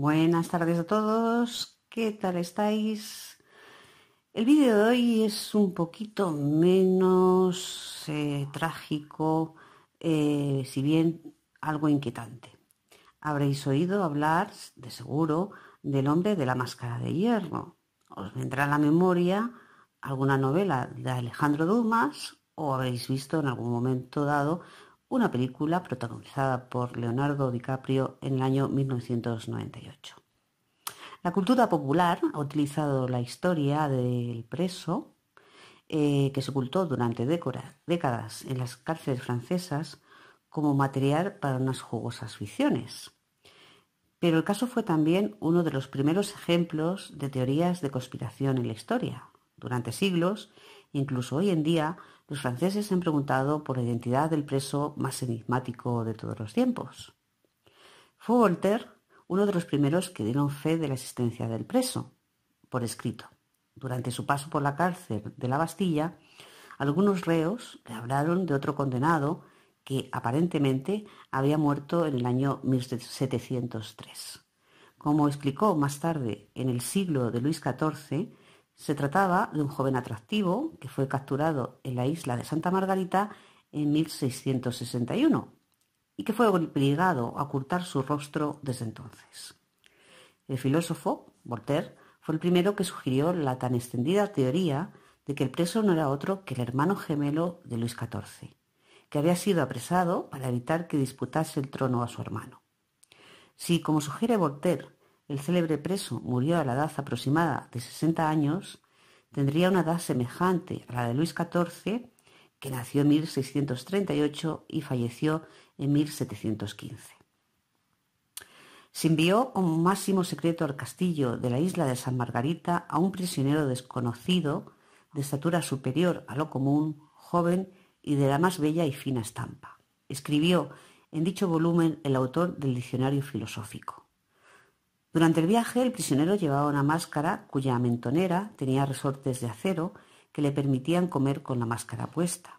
Buenas tardes a todos, ¿qué tal estáis? El vídeo de hoy es un poquito menos eh, trágico, eh, si bien algo inquietante. Habréis oído hablar, de seguro, del hombre de la máscara de hierro. Os vendrá a la memoria alguna novela de Alejandro Dumas o habréis visto en algún momento dado una película protagonizada por Leonardo DiCaprio en el año 1998. La cultura popular ha utilizado la historia del preso eh, que se ocultó durante décadas en las cárceles francesas como material para unas jugosas ficciones. Pero el caso fue también uno de los primeros ejemplos de teorías de conspiración en la historia. Durante siglos, incluso hoy en día, los franceses se han preguntado por la identidad del preso más enigmático de todos los tiempos. Fue Voltaire uno de los primeros que dieron fe de la existencia del preso, por escrito. Durante su paso por la cárcel de la Bastilla, algunos reos le hablaron de otro condenado que aparentemente había muerto en el año 1703. Como explicó más tarde en el siglo de Luis XIV, se trataba de un joven atractivo que fue capturado en la isla de Santa Margarita en 1661 y que fue obligado a ocultar su rostro desde entonces. El filósofo Voltaire fue el primero que sugirió la tan extendida teoría de que el preso no era otro que el hermano gemelo de Luis XIV, que había sido apresado para evitar que disputase el trono a su hermano. Si, como sugiere Voltaire, el célebre preso murió a la edad aproximada de 60 años, tendría una edad semejante a la de Luis XIV, que nació en 1638 y falleció en 1715. Se envió un máximo secreto al castillo de la isla de San Margarita a un prisionero desconocido, de estatura superior a lo común, joven y de la más bella y fina estampa. Escribió en dicho volumen el autor del diccionario filosófico. Durante el viaje el prisionero llevaba una máscara cuya mentonera tenía resortes de acero que le permitían comer con la máscara puesta.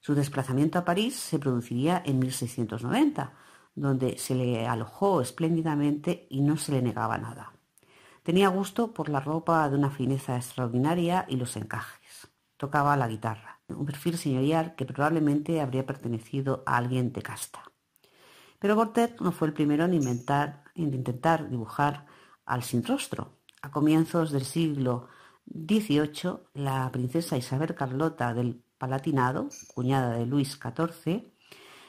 Su desplazamiento a París se produciría en 1690, donde se le alojó espléndidamente y no se le negaba nada. Tenía gusto por la ropa de una fineza extraordinaria y los encajes. Tocaba la guitarra, un perfil señorial que probablemente habría pertenecido a alguien de casta. Pero Voltaire no fue el primero en inventar en intentar dibujar al sin rostro. A comienzos del siglo XVIII, la princesa Isabel Carlota del Palatinado, cuñada de Luis XIV,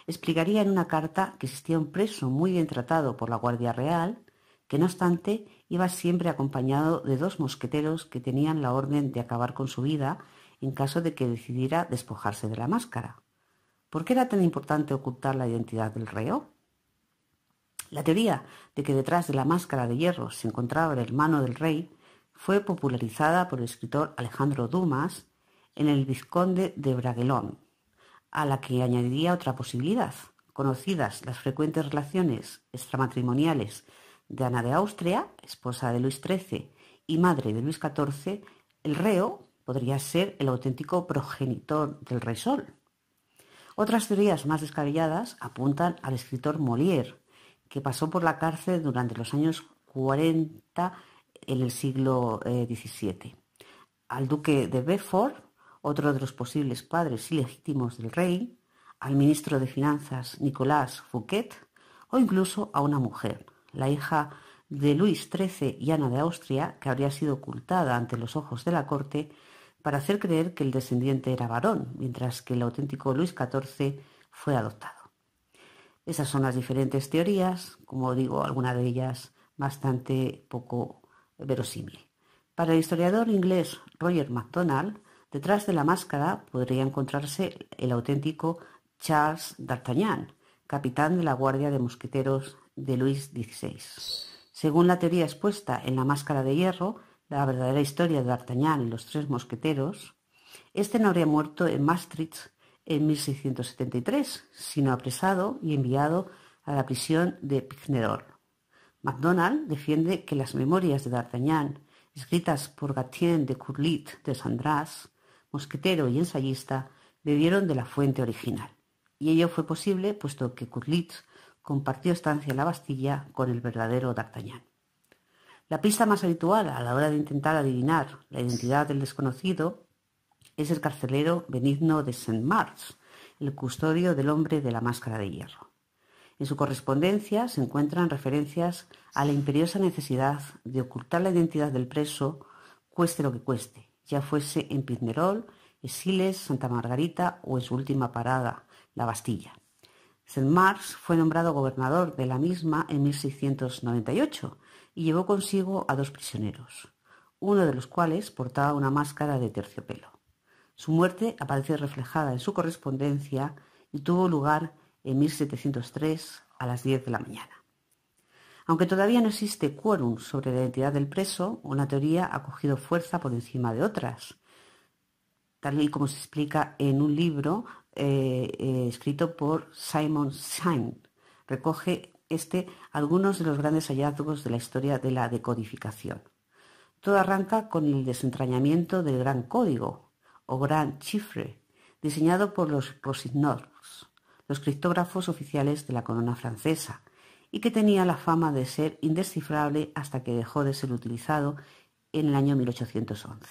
explicaría en una carta que existía un preso muy bien tratado por la Guardia Real, que no obstante iba siempre acompañado de dos mosqueteros que tenían la orden de acabar con su vida en caso de que decidiera despojarse de la máscara. ¿Por qué era tan importante ocultar la identidad del reo? La teoría de que detrás de la máscara de hierro se encontraba el hermano del rey fue popularizada por el escritor Alejandro Dumas en El Vizconde de Braguelón, a la que añadiría otra posibilidad. Conocidas las frecuentes relaciones extramatrimoniales de Ana de Austria, esposa de Luis XIII y madre de Luis XIV, el reo podría ser el auténtico progenitor del rey Sol. Otras teorías más descabelladas apuntan al escritor Molière, que pasó por la cárcel durante los años 40 en el siglo XVII. Eh, al duque de Beaufort, otro de los posibles padres ilegítimos del rey, al ministro de Finanzas Nicolás Fouquet, o incluso a una mujer, la hija de Luis XIII y Ana de Austria, que habría sido ocultada ante los ojos de la corte para hacer creer que el descendiente era varón, mientras que el auténtico Luis XIV fue adoptado. Esas son las diferentes teorías, como digo, alguna de ellas bastante poco verosímil. Para el historiador inglés Roger MacDonald, detrás de la máscara podría encontrarse el auténtico Charles d'Artagnan, capitán de la Guardia de Mosqueteros de Luis XVI. Según la teoría expuesta en La Máscara de Hierro, la verdadera historia de D'Artagnan y los tres mosqueteros, este no habría muerto en Maastricht en 1673, sino apresado y enviado a la prisión de Pignerol. MacDonald defiende que las memorias de D'Artagnan, escritas por Gatien de Curlit de Sandras, mosquetero y ensayista, debieron de la fuente original. Y ello fue posible puesto que Curlit compartió estancia en la Bastilla con el verdadero D'Artagnan. La pista más habitual a la hora de intentar adivinar la identidad del desconocido es el carcelero Benigno de Saint Mars, el custodio del hombre de la máscara de hierro. En su correspondencia se encuentran referencias a la imperiosa necesidad de ocultar la identidad del preso, cueste lo que cueste, ya fuese en Pignerol, Esiles, Santa Margarita o en su última parada, la Bastilla. Saint Mars fue nombrado gobernador de la misma en 1698 y llevó consigo a dos prisioneros, uno de los cuales portaba una máscara de terciopelo. Su muerte aparece reflejada en su correspondencia y tuvo lugar en 1703 a las 10 de la mañana. Aunque todavía no existe quórum sobre la identidad del preso, una teoría ha cogido fuerza por encima de otras, tal y como se explica en un libro eh, eh, escrito por Simon Singh Recoge este algunos de los grandes hallazgos de la historia de la decodificación. Todo arranca con el desentrañamiento del gran código, o Grand Chiffre, diseñado por los Rosignolds, los criptógrafos oficiales de la corona francesa, y que tenía la fama de ser indescifrable hasta que dejó de ser utilizado en el año 1811.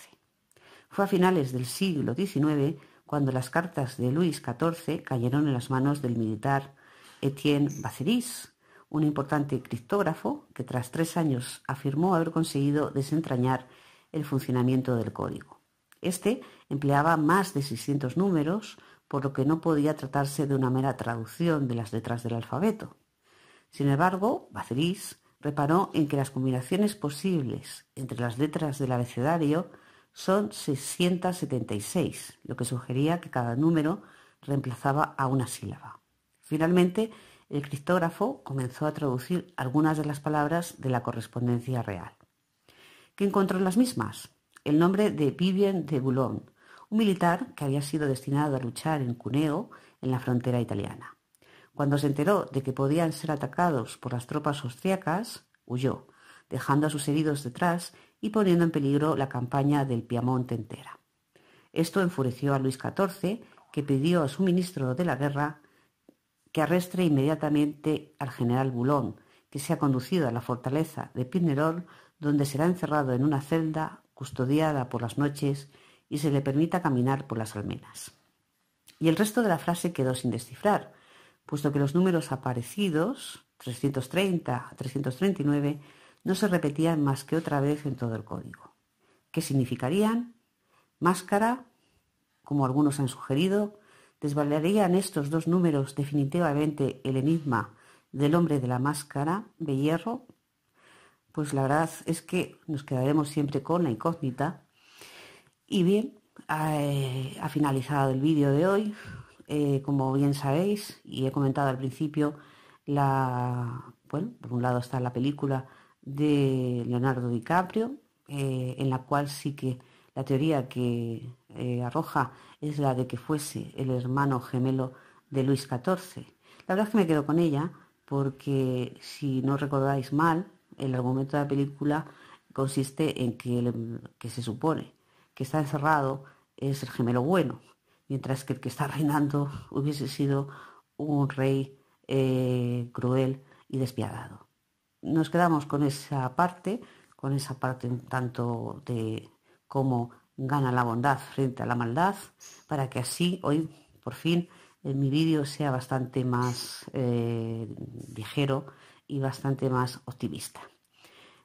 Fue a finales del siglo XIX cuando las cartas de Luis XIV cayeron en las manos del militar Etienne Baceris, un importante criptógrafo que tras tres años afirmó haber conseguido desentrañar el funcionamiento del código. Este empleaba más de 600 números, por lo que no podía tratarse de una mera traducción de las letras del alfabeto. Sin embargo, Baceris reparó en que las combinaciones posibles entre las letras del abecedario son 676, lo que sugería que cada número reemplazaba a una sílaba. Finalmente, el criptógrafo comenzó a traducir algunas de las palabras de la correspondencia real. ¿Qué encontró en las mismas? el nombre de Vivien de Boulogne, un militar que había sido destinado a luchar en Cuneo, en la frontera italiana. Cuando se enteró de que podían ser atacados por las tropas austriacas, huyó, dejando a sus heridos detrás y poniendo en peligro la campaña del Piamonte entera. Esto enfureció a Luis XIV, que pidió a su ministro de la guerra que arrestre inmediatamente al general Boulogne, que se ha conducido a la fortaleza de Pinerol, donde será encerrado en una celda custodiada por las noches y se le permita caminar por las almenas. Y el resto de la frase quedó sin descifrar, puesto que los números aparecidos, 330 a 339, no se repetían más que otra vez en todo el código. ¿Qué significarían? Máscara, como algunos han sugerido, desvalarían estos dos números definitivamente el enigma del hombre de la máscara de hierro pues la verdad es que nos quedaremos siempre con la incógnita. Y bien, eh, ha finalizado el vídeo de hoy. Eh, como bien sabéis, y he comentado al principio, la, bueno, por un lado está la película de Leonardo DiCaprio, eh, en la cual sí que la teoría que arroja es la de que fuese el hermano gemelo de Luis XIV. La verdad es que me quedo con ella porque si no recordáis mal, el argumento de la película consiste en que, el, que se supone que está encerrado es el gemelo bueno, mientras que el que está reinando hubiese sido un rey eh, cruel y despiadado. Nos quedamos con esa parte, con esa parte un tanto de cómo gana la bondad frente a la maldad, para que así hoy, por fin, en eh, mi vídeo sea bastante más eh, ligero y bastante más optimista.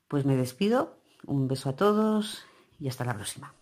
Pues me despido, un beso a todos y hasta la próxima.